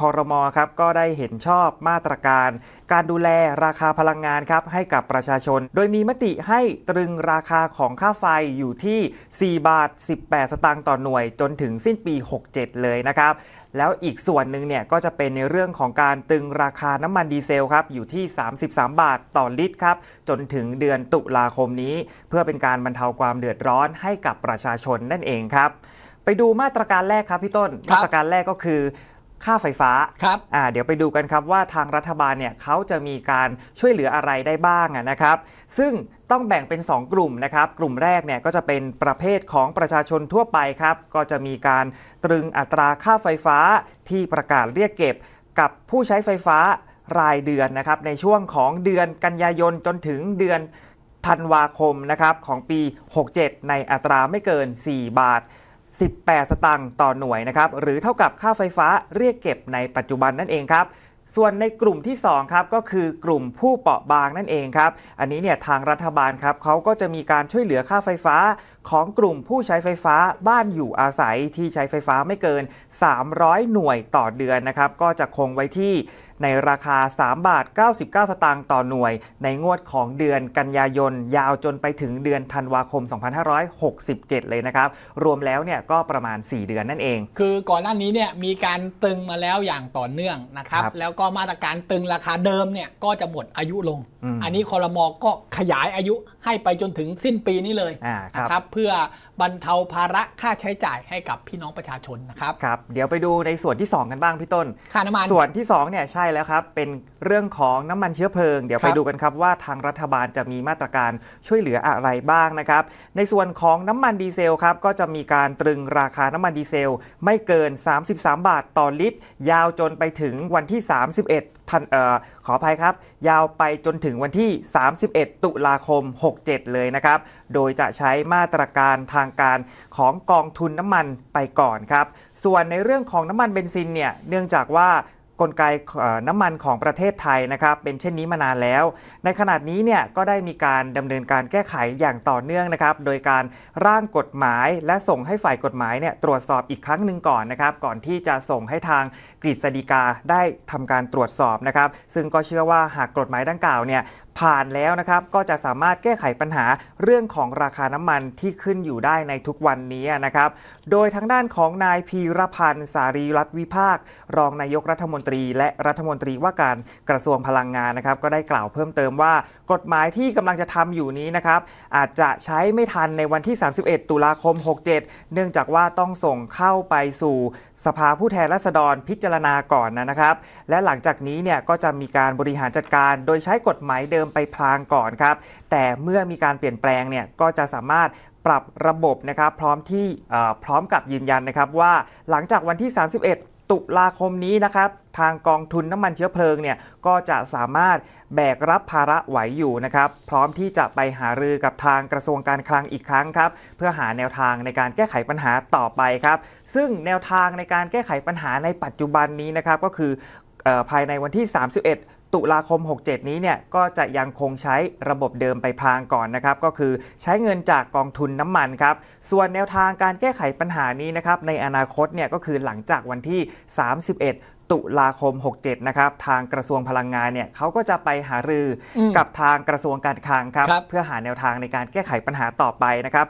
คอรมอครับก็ได้เห็นชอบมาตรการ การดูแลราคาพลังงานครับให้กับประชาชน โดยมีมติให้ตรึงราคาของค่าไฟอยู่ที่ 4 บาท 18 สตางค์ต่อหน่วยจนถึงสิ้นปี 67 เลยนะครับ แล้วอีกส่วนหนึ่งเนี่ยก็จะเป็นในเรื่องของการตึงราคาน้ำมันดีเซลครับอยู่ที่ 33 บาทต่อลิตรครับ จนถึงเดือนตุลาคมนี้ เพื่อเป็นการบรรเทาความเดือดร้อนให้กับประชาชนนั่นเองครับ ไปดูมาตรการแรกครับพี่ต้น มาตรการแรกก็คือค่าไฟฟ้าครับอ่าเดี๋ยวไปดูกันครับว่าทางรัฐบาลเนี่ยเขาจะมีการช่วยเหลืออะไรได้บ้างนะครับ ซึ่งต้องแบ่งเป็น 2 กลุ่มนะครับ กลุ่มแรกเนี่ยก็จะเป็นประเภทของประชาชนทั่วไปครับก็จะมีการตรึงอัตราค่าไฟฟ้าที่ประกาศเรียกเก็บกับผู้ใช้ไฟฟ้ารายเดือนนะครับ ในช่วงของเดือนกันยายน จนถึงเดือนธันวาคมนะครับของปี 67 ในอัตราไม่เกิน 4 บาท18 สตางค์ต่อหน่วยนะครับ หรือเท่ากับค่าไฟฟ้าเรียกเก็บในปัจจุบันนั่นเองครับ ส่วนในกลุ่มที่2ครับก็คือกลุ่มผู้เปราะบางนั่นเองครับอันนี้เนี่ยทางรัฐบาลครับเขาก็จะมีการช่วยเหลือค่าไฟฟ้า ของกลุ่มผู้ใช้ไฟฟ้าบ้านอยู่อาศัยที่ใช้ไฟฟ้าไม่เกิน 300 หน่วยต่อเดือนนะครับก็จะคงไว้ที่ในราคา 3 บาท 99 สตางค์ ต่อหน่วย ในงวดของเดือนกันยายน ยาวจนไปถึงเดือนธันวาคม 2567 เลยนะครับ รวมแล้วเนี่ยก็ประมาณ 4 เดือนนั่นเอง คือก่อนหน้านี้เนี่ยมีการตึงมาแล้วอย่างต่อเนื่องนะครับรบแล้วก็มาตรการตึงราคาเดิมเนี่ยก็จะหมดอายุลงออันนี้คอรมอก็ขยายอายุให้ไปจนถึงสิ้นปีนี้เลยนะครับ เพื่อบรรเทาภาระค่าใช้จ่ายให้กับพี่น้องประชาชนนะครับ ครับ เดี๋ยวไปดูในส่วนที่ 2 กันบ้างพี่ต้นค่าน้ำมันส่วนที่2เนี่ยใช่แล้วครับเป็นเรื่องของน้ำมันเชื้อเพลิง เดี๋ยวไปดูกันครับว่าทางรัฐบาลจะมีมาตรการช่วยเหลืออะไรบ้างนะครับ ในส่วนของน้ำมันดีเซลครับก็จะมีการตรึงราคาน้ำมันดีเซล ไม่เกิน 33 บาทต่อลิตร ยาวจนไปถึงวันที่ 31ท่านอขออภัยครับยาวไปจนถึงวันที่ 31 ตุลาคม 67 เลยนะครับ โดยจะใช้มาตรการทางการของกองทุนน้ำมันไปก่อนครับ ส่วนในเรื่องของน้ำมันเบนซินเนี่ยเนื่องจากว่ากลไกน้ำมันของประเทศไทยนะครับ เป็นเช่นนี้มานานแล้ว ในขณะนี้เนี่ยก็ได้มีการดำเนินการแก้ไขอย่างต่อเนื่องนะครับ โดยการร่างกฎหมายและส่งให้ฝ่ายกฎหมายเนี่ยตรวจสอบอีกครั้งหนึ่งก่อนนะครับ ก่อนที่จะส่งให้ทางกฤษฎีกาได้ทำการตรวจสอบนะครับ ซึ่งก็เชื่อว่าหากกฎหมายดังกล่าวเนี่ยผ่านแล้วนะครับก็จะสามารถแก้ไขปัญหาเรื่องของราคาน้ำมันที่ขึ้นอยู่ได้ในทุกวันนี้นะครับโดยทางด้านของนายพีรพันธ์สารีรัตวิภาค รองนายกรัฐมนตรีและรัฐมนตรีว่าการกระทรวงพลังงานนะครับ ก็ได้กล่าวเพิ่มเติมว่า กฎหมายที่กำลังจะทำอยู่นี้นะครับอาจจะใช้ไม่ทันในวันที่ 31 ตุลาคม 67 เนื่องจากว่าต้องส่งเข้าไปสู่สภาผู้แทนราษฎรพิจารณาก่อนนะครับ และหลังจากนี้เนี่ยก็จะมีการบริหารจัดการ โดยใช้กฎหมายเดิมมไปพลางก่อนครับ แต่เมื่อมีการเปลี่ยนแปลงเนี่ย ก็จะสามารถปรับระบบนะครับ พร้อมที่พร้อมกับยืนยันนะครับ ว่าหลังจากวันที่ 31 ตุลาคมนี้นะครับ ทางกองทุนน้ำมันเชื้อเพลิงเนี่ย ก็จะสามารถแบกรับภาระไหวอยู่นะครับ พร้อมที่จะไปหารือกับทางกระทรวงการคลังอีกครั้งครับ เพื่อหาแนวทางในการแก้ไขปัญหาต่อไปครับซึ่งแนวทางในการแก้ไขปัญหาในปัจจุบันนี้นะครับก็คือภายในวันที่ 31ตุลาคม 67 นี้เนี่ยก็จะยังคงใช้ระบบเดิมไปพรางก่อนนะครับก็คือใช้เงินจากกองทุนน้ำมันครับส่วนแนวทางการแก้ไขปัญหานี้นะครับในอนาคตเนี่ยก็คือหลังจากวันที่ 31 ตุลาคม 67 นะครับทางกระทรวงพลังงานเนี่ยเขาก็จะไปหารือกับทางกระทรวงการคลังครับรบเพื่อหาแนวทางในการแก้ไขปัญหาต่อไปนะครับ